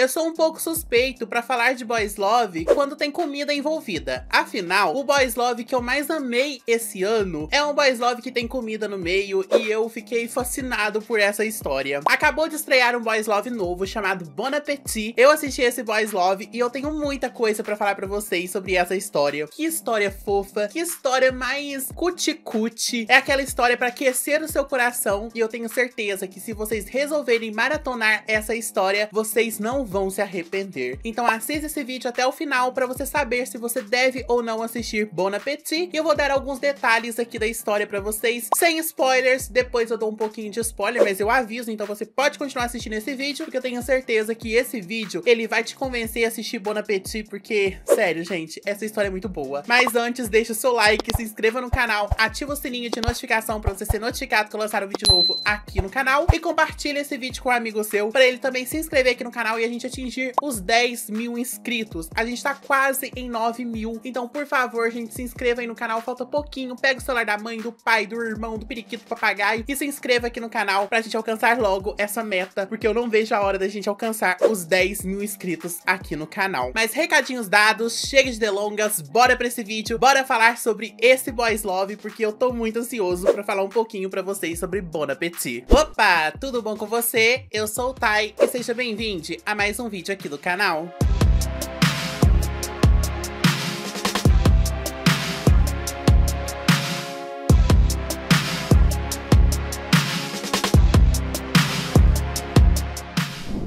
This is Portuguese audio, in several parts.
Eu sou um pouco suspeito para falar de boys love quando tem comida envolvida. Afinal, o boys love que eu mais amei esse ano é um boys love que tem comida no meio e eu fiquei fascinado por essa história. Acabou de estrear um boys love novo chamado Bon Appetit. Eu assisti esse boys love e eu tenho muita coisa para falar para vocês sobre essa história. Que história fofa, que história mais cuticute. É aquela história para aquecer o seu coração e eu tenho certeza que se vocês resolverem maratonar essa história, vocês não vão se arrepender. Então assista esse vídeo até o final para você saber se você deve ou não assistir Bon Appetit. E eu vou dar alguns detalhes aqui da história para vocês, sem spoilers. Depois eu dou um pouquinho de spoiler, mas eu aviso, então você pode continuar assistindo esse vídeo, porque eu tenho certeza que esse vídeo, ele vai te convencer a assistir Bon Appetit, porque, sério, gente, essa história é muito boa. Mas antes, deixa o seu like, se inscreva no canal, ativa o sininho de notificação para você ser notificado que eu lançar um vídeo novo aqui no canal e compartilha esse vídeo com um amigo seu, para ele também se inscrever aqui no canal e a gente gente atingir os 10 mil inscritos. A gente tá quase em 9 mil. Então, por favor, gente, se inscreva aí no canal. Falta pouquinho. Pega o celular da mãe, do pai, do irmão, do periquito, do papagaio e se inscreva aqui no canal pra gente alcançar logo essa meta, porque eu não vejo a hora da gente alcançar os 10 mil inscritos aqui no canal. Mas recadinhos dados, chega de delongas, bora pra esse vídeo, bora falar sobre esse Boys Love, porque eu tô muito ansioso pra falar um pouquinho pra vocês sobre Bon Appetit. Opa, tudo bom com você? Eu sou o Tai e seja bem-vindo a mais mais um vídeo aqui do canal.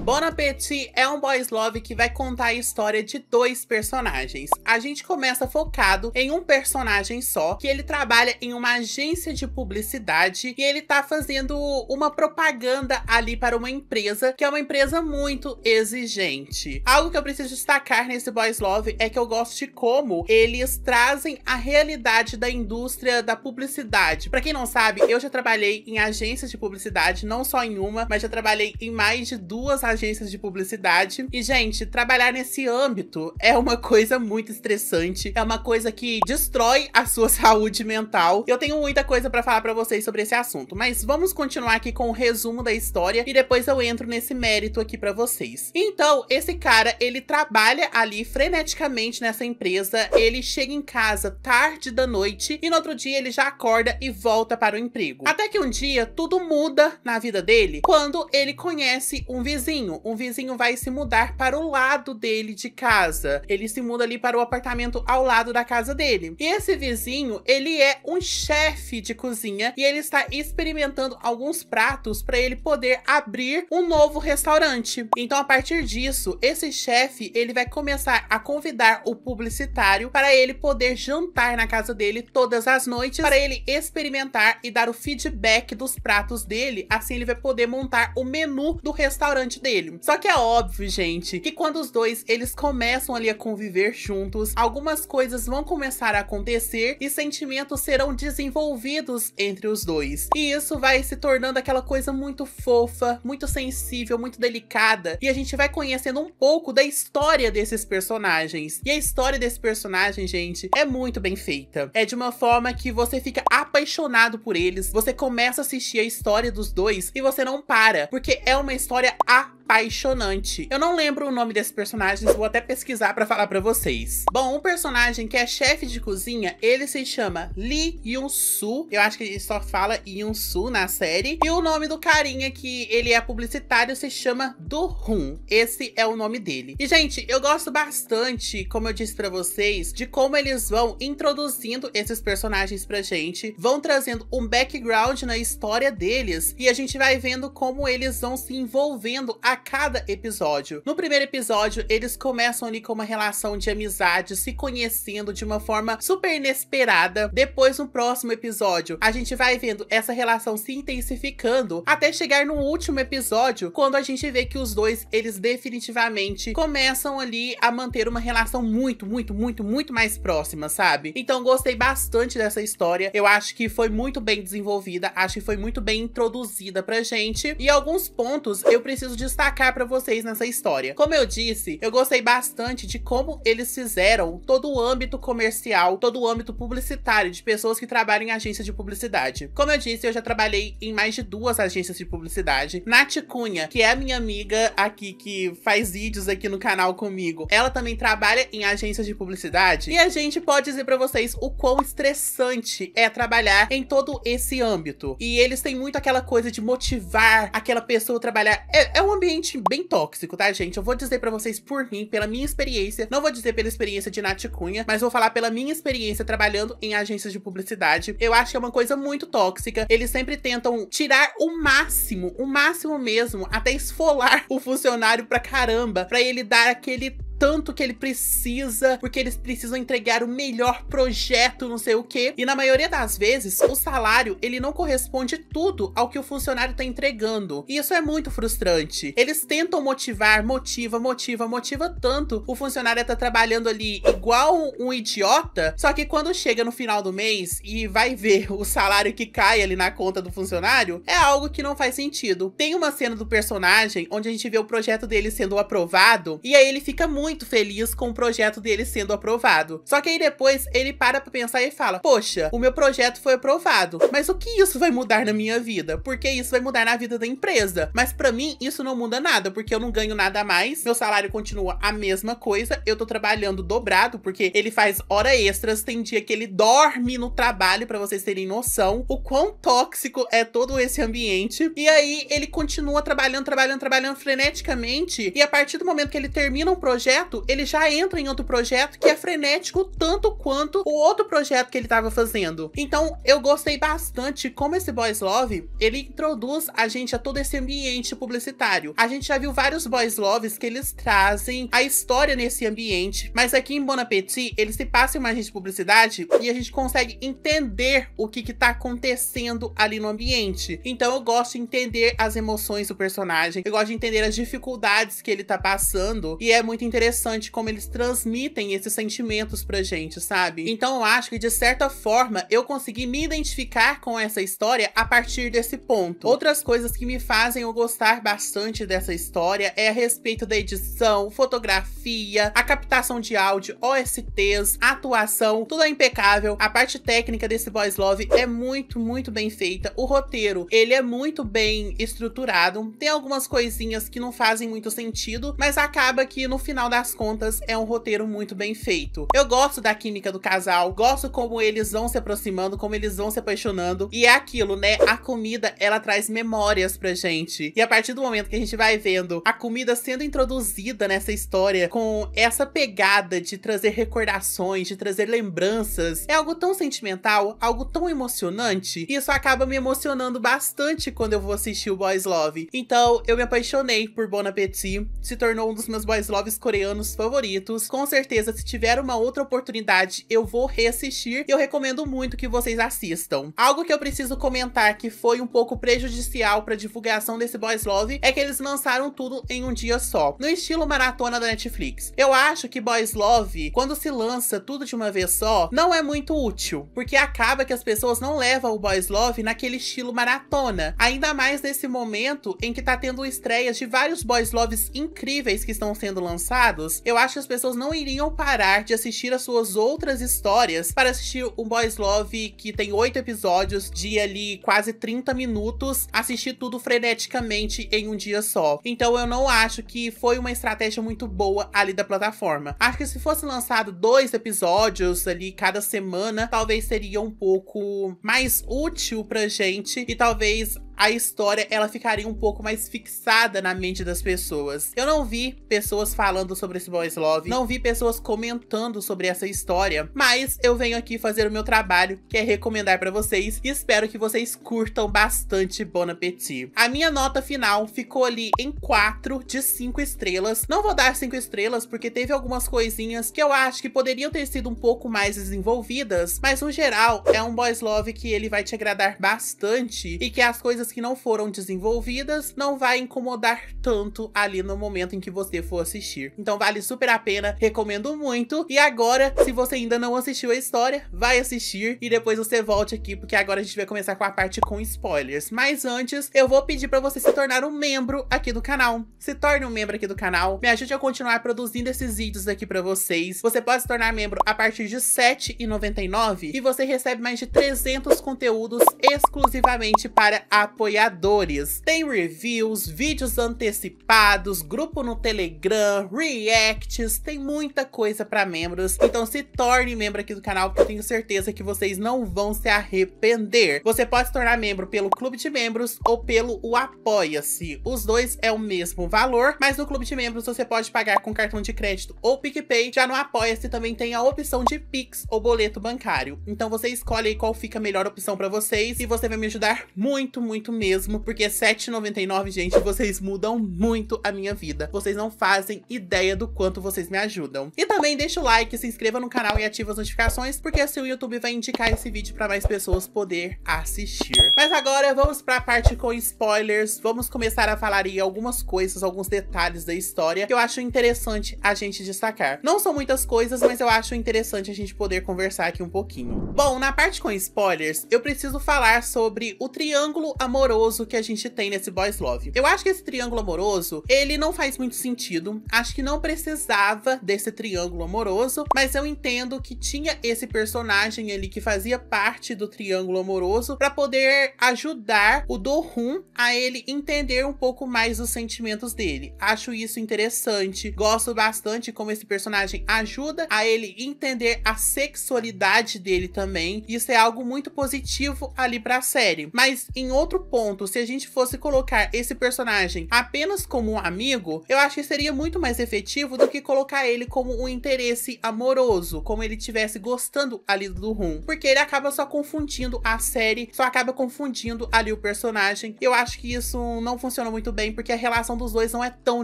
Bon Appetit é um boys love que vai contar a história de dois personagens. A gente começa focado em um personagem só, que ele trabalha em uma agência de publicidade e ele tá fazendo uma propaganda ali para uma empresa, que é uma empresa muito exigente. Algo que eu preciso destacar nesse boys love é que eu gosto de como eles trazem a realidade da indústria da publicidade. Para quem não sabe, eu já trabalhei em agências de publicidade, não só em uma, mas já trabalhei em mais de duas agências agências de publicidade. E, gente, trabalhar nesse âmbito é uma coisa muito estressante, é uma coisa que destrói a sua saúde mental. Eu tenho muita coisa para falar para vocês sobre esse assunto, mas vamos continuar aqui com o resumo da história e depois eu entro nesse mérito aqui para vocês. Então, esse cara, ele trabalha ali freneticamente nessa empresa, ele chega em casa tarde da noite e no outro dia ele já acorda e volta para o emprego. Até que um dia tudo muda na vida dele quando ele conhece um vizinho vizinho, um vizinho vai se mudar para o lado dele de casa. Ele se muda ali para o apartamento ao lado da casa dele. E esse vizinho, ele é um chefe de cozinha e ele está experimentando alguns pratos para ele poder abrir um novo restaurante. Então, a partir disso, esse chefe, ele vai começar a convidar o publicitário para ele poder jantar na casa dele todas as noites para ele experimentar e dar o feedback dos pratos dele, assim ele vai poder montar o menu do restaurante dele ele. Só que é óbvio, gente, que quando os dois eles começam ali a conviver juntos, algumas coisas vão começar a acontecer e sentimentos serão desenvolvidos entre os dois. E isso vai se tornando aquela coisa muito fofa, muito sensível, muito delicada, e a gente vai conhecendo um pouco da história desses personagens. E a história desse personagem, gente, é muito bem feita. É de uma forma que você fica apaixonado por eles, você começa a assistir a história dos dois e você não para, porque é uma história apaixonada apaixonante. Eu não lembro o nome desses personagens, vou até pesquisar para falar para vocês. Bom, um personagem que é chefe de cozinha, ele se chama Lee Yun-soo. Eu acho que ele só fala Yun-soo na série. E o nome do carinha que ele é publicitário se chama Do-hun. Esse é o nome dele. E, gente, eu gosto bastante, como eu disse para vocês, de como eles vão introduzindo esses personagens pra gente, vão trazendo um background na história deles e a gente vai vendo como eles vão se envolvendo a cada episódio. No primeiro episódio, eles começam ali com uma relação de amizade, se conhecendo de uma forma super inesperada. Depois, no próximo episódio, a gente vai vendo essa relação se intensificando até chegar no último episódio, quando a gente vê que os dois, eles definitivamente começam ali a manter uma relação muito, muito, muito, muito mais próxima, sabe? Então, gostei bastante dessa história. Eu acho que foi muito bem desenvolvida, acho que foi muito bem introduzida pra gente. E alguns pontos eu preciso destacar destacar para vocês nessa história. Como eu disse, eu gostei bastante de como eles fizeram todo o âmbito comercial, todo o âmbito publicitário de pessoas que trabalham em agências de publicidade. Como eu disse, eu já trabalhei em mais de duas agências de publicidade. Nath Cunha, que é a minha amiga aqui que faz vídeos aqui no canal comigo, ela também trabalha em agências de publicidade e a gente pode dizer para vocês o quão estressante é trabalhar em todo esse âmbito. E eles têm muito aquela coisa de motivar aquela pessoa a trabalhar. É, é um ambiente ambiente bem tóxico, tá, gente? Eu vou dizer pra vocês por mim, pela minha experiência, não vou dizer pela experiência de Nath Cunha, mas vou falar pela minha experiência trabalhando em agências de publicidade. Eu acho que é uma coisa muito tóxica. Eles sempre tentam tirar o máximo, o máximo mesmo, até esfolar o funcionário pra caramba, pra ele dar aquele tanto que ele precisa, porque eles precisam entregar o melhor projeto, não sei o quê. E na maioria das vezes, o salário, ele não corresponde tudo ao que o funcionário tá entregando. E isso é muito frustrante. Eles tentam motivar, motiva, motiva, motiva tanto. O funcionário tá trabalhando ali igual um idiota, só que quando chega no final do mês e vai ver o salário que cai ali na conta do funcionário, é algo que não faz sentido. Tem uma cena do personagem onde a gente vê o projeto dele sendo aprovado e aí ele fica muito muito feliz com o projeto dele sendo aprovado. Só que aí depois ele para pra pensar e fala: Poxa, o meu projeto foi aprovado, mas o que isso vai mudar na minha vida? Porque isso vai mudar na vida da empresa. Mas para mim, isso não muda nada, porque eu não ganho nada a mais, meu salário continua a mesma coisa, eu tô trabalhando dobrado, porque ele faz hora extras, tem dia que ele dorme no trabalho, para vocês terem noção o quão tóxico é todo esse ambiente. E aí ele continua trabalhando, trabalhando, trabalhando freneticamente, e a partir do momento que ele termina um projeto, projeto, ele já entra em outro projeto que é frenético tanto quanto o outro projeto que ele estava fazendo. Então, eu gostei bastante como esse Boys Love, ele introduz a gente a todo esse ambiente publicitário. A gente já viu vários Boys Loves que eles trazem a história nesse ambiente, mas aqui em Bon Appetit, ele se passa em uma agente de publicidade e a gente consegue entender o que está acontecendo ali no ambiente. Então, eu gosto de entender as emoções do personagem, eu gosto de entender as dificuldades que ele está passando e é muito interessante interessante como eles transmitem esses sentimentos pra gente, sabe? Então eu acho que, de certa forma, eu consegui me identificar com essa história a partir desse ponto. Outras coisas que me fazem eu gostar bastante dessa história é a respeito da edição, fotografia, a captação de áudio, OSTs, atuação, tudo é impecável. A parte técnica desse Boys Love é muito, muito bem feita. O roteiro, ele é muito bem estruturado. Tem algumas coisinhas que não fazem muito sentido, mas acaba que no final das contas, é um roteiro muito bem feito. Eu gosto da química do casal, gosto como eles vão se aproximando, como eles vão se apaixonando. E é aquilo, né? A comida, ela traz memórias pra gente. E a partir do momento que a gente vai vendo a comida sendo introduzida nessa história com essa pegada de trazer recordações, de trazer lembranças, é algo tão sentimental, algo tão emocionante. Isso acaba me emocionando bastante quando eu vou assistir o Boys Love. Então, eu me apaixonei por Bon Appetit, se tornou um dos meus Boys Loves coreanos coreanos favoritos. Com certeza, se tiver uma outra oportunidade, eu vou reassistir e eu recomendo muito que vocês assistam. Algo que eu preciso comentar que foi um pouco prejudicial para divulgação desse Boys Love é que eles lançaram tudo em um dia só, no estilo maratona da Netflix. Eu acho que Boys Love, quando se lança tudo de uma vez só, não é muito útil, porque acaba que as pessoas não levam o Boys Love naquele estilo maratona, ainda mais nesse momento em que tá tendo estreias de vários Boys Loves incríveis que estão sendo lançados lançados, eu acho que as pessoas não iriam parar de assistir as suas outras histórias para assistir um Boys Love que tem oito episódios de ali quase 30 minutos, assistir tudo freneticamente em um dia só. Então eu não acho que foi uma estratégia muito boa ali da plataforma. Acho que se fosse lançado dois episódios ali cada semana, talvez seria um pouco mais útil pra gente e talvez a história ela ficaria um pouco mais fixada na mente das pessoas. Eu não vi pessoas falando sobre esse Boys Love, não vi pessoas comentando sobre essa história, mas eu venho aqui fazer o meu trabalho, que é recomendar para vocês e espero que vocês curtam bastante Bon Appetit. A minha nota final ficou ali em 4 de 5 estrelas. Não vou dar 5 estrelas porque teve algumas coisinhas que eu acho que poderiam ter sido um pouco mais desenvolvidas, mas no geral é um Boys Love que ele vai te agradar bastante e que as coisas coisas que não foram desenvolvidas, não vai incomodar tanto ali no momento em que você for assistir. Então vale super a pena, recomendo muito. E agora, se você ainda não assistiu a história, vai assistir e depois você volte aqui, porque agora a gente vai começar com a parte com spoilers. Mas antes, eu vou pedir para você se tornar um membro aqui do canal. Se torne um membro aqui do canal, me ajude a continuar produzindo esses vídeos aqui para vocês. Você pode se tornar membro a partir de R$ 7,99 e você recebe mais de 300 conteúdos exclusivamente para a apoiadores. Tem reviews, vídeos antecipados, grupo no Telegram, reacts, tem muita coisa para membros. Então se torne membro aqui do canal, porque eu tenho certeza que vocês não vão se arrepender. Você pode se tornar membro pelo Clube de Membros ou pelo o Apoia-se. Os dois é o mesmo valor, mas no Clube de Membros você pode pagar com cartão de crédito ou PicPay. Já no Apoia-se também tem a opção de Pix ou boleto bancário. Então você escolhe aí qual fica a melhor opção para vocês e você vai me ajudar muito, muito muito mesmo, porque 7,99 gente, vocês mudam muito a minha vida. Vocês não fazem ideia do quanto vocês me ajudam. E também deixa o like, se inscreva no canal e ativa as notificações, porque assim o YouTube vai indicar esse vídeo para mais pessoas poder assistir. Mas agora vamos para a parte com spoilers, vamos começar a falar aí algumas coisas, alguns detalhes da história que eu acho interessante a gente destacar. Não são muitas coisas, mas eu acho interessante a gente poder conversar aqui um pouquinho. Bom, na parte com spoilers, eu preciso falar sobre o triângulo amoroso amoroso que a gente tem nesse Boys Love. Eu acho que esse triângulo amoroso, ele não faz muito sentido. Acho que não precisava desse triângulo amoroso, mas eu entendo que tinha esse personagem ali que fazia parte do triângulo amoroso para poder ajudar o Dohun a ele entender um pouco mais os sentimentos dele. Acho isso interessante. Gosto bastante como esse personagem ajuda a ele entender a sexualidade dele também. Isso é algo muito positivo ali para a série. Mas em outro ponto, se a gente fosse colocar esse personagem apenas como um amigo, eu acho que seria muito mais efetivo do que colocar ele como um interesse amoroso, como ele estivesse gostando ali do Rum, porque ele acaba só confundindo a série, só acaba confundindo ali o personagem. Eu acho que isso não funciona muito bem porque a relação dos dois não é tão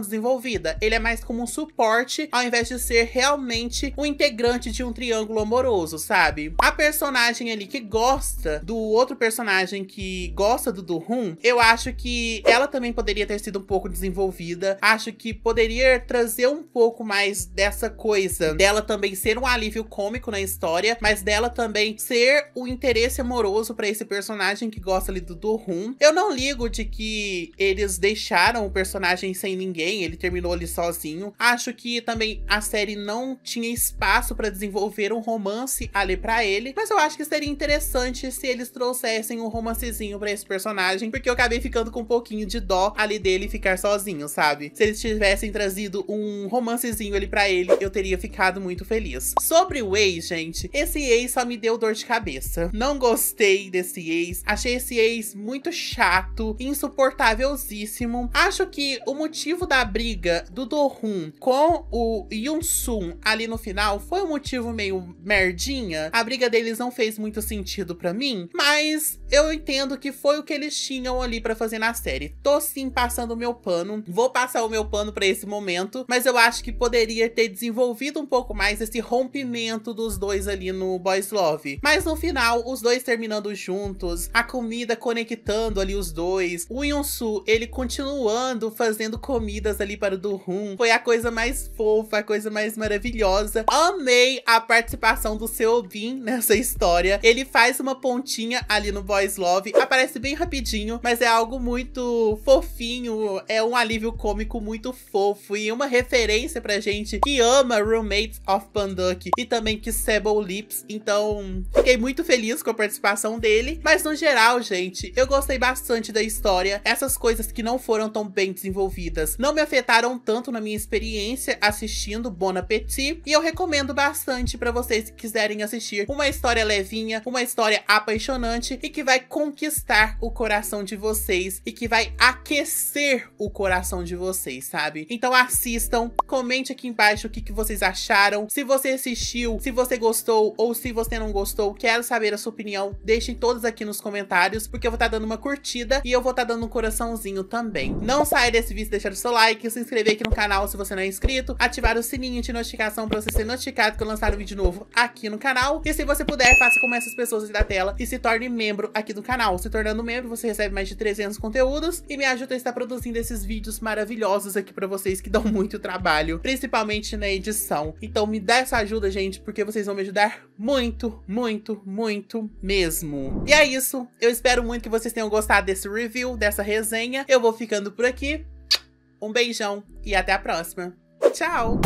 desenvolvida. Ele é mais como um suporte ao invés de ser realmente um integrante de um triângulo amoroso, sabe? A personagem ali que gosta do outro personagem que gosta do do Rum, eu acho que ela também poderia ter sido um pouco desenvolvida. Acho que poderia trazer um pouco mais dessa coisa dela também ser um alívio cômico na história, mas dela também ser o interesse amoroso para esse personagem que gosta ali do Dorum. Eu não ligo de que eles deixaram o personagem sem ninguém, ele terminou ali sozinho. Acho que também a série não tinha espaço para desenvolver um romance ali para ele, mas eu acho que seria interessante se eles trouxessem um romancezinho para esse personagem personagem, porque eu acabei ficando com um pouquinho de dó ali dele ficar sozinho, sabe? Se eles tivessem trazido um romancezinho ali pra ele, eu teria ficado muito feliz. Sobre o ex, gente, esse ex só me deu dor de cabeça. Não gostei desse ex, achei esse ex muito chato, insuportávelzíssimo. Acho que o motivo da briga do Dohun com o Yunsun ali no final foi um motivo meio merdinha. A briga deles não fez muito sentido pra mim, mas eu entendo que foi o que eles tinham ali para fazer na série. Tô sim passando o meu pano, vou passar o meu pano para esse momento, mas eu acho que poderia ter desenvolvido um pouco mais esse rompimento dos dois ali no Boys Love. Mas no final, os dois terminando juntos, a comida conectando ali os dois, o Yunsu, ele continuando fazendo comidas ali para o Duhun, foi a coisa mais fofa, a coisa mais maravilhosa. Amei a participação do Bin nessa história. Ele faz uma pontinha ali no Boys Love, aparece bem rapidinho rapidinho, mas é algo muito fofinho, é um alívio cômico muito fofo e uma referência pra gente que ama Roommates of Panduck e também que Sebol Lips. Então, fiquei muito feliz com a participação dele, mas no geral, gente, eu gostei bastante da história. Essas coisas que não foram tão bem desenvolvidas não me afetaram tanto na minha experiência assistindo Bon Appetit e eu recomendo bastante para vocês que quiserem assistir uma história levinha, uma história apaixonante e que vai conquistar o coração de vocês e que vai aquecer o coração de vocês, sabe? Então assistam, comente aqui embaixo o que, que vocês acharam, se você assistiu, se você gostou ou se você não gostou, quero saber a sua opinião, deixem todos aqui nos comentários, porque eu vou estar tá dando uma curtida e eu vou estar tá dando um coraçãozinho também. Não saia desse vídeo deixar o seu like, se inscrever aqui no canal se você não é inscrito, ativar o sininho de notificação para você ser notificado que eu lançar um vídeo novo aqui no canal. E se você puder, faça como essas pessoas da tela e se torne membro aqui do canal. Se tornando membro, você recebe mais de 300 conteúdos e me ajuda a estar produzindo esses vídeos maravilhosos aqui para vocês que dão muito trabalho, principalmente na edição. Então me dá essa ajuda, gente, porque vocês vão me ajudar muito, muito, muito mesmo. E é isso, eu espero muito que vocês tenham gostado desse review, dessa resenha. Eu vou ficando por aqui. Um beijão e até a próxima. Tchau!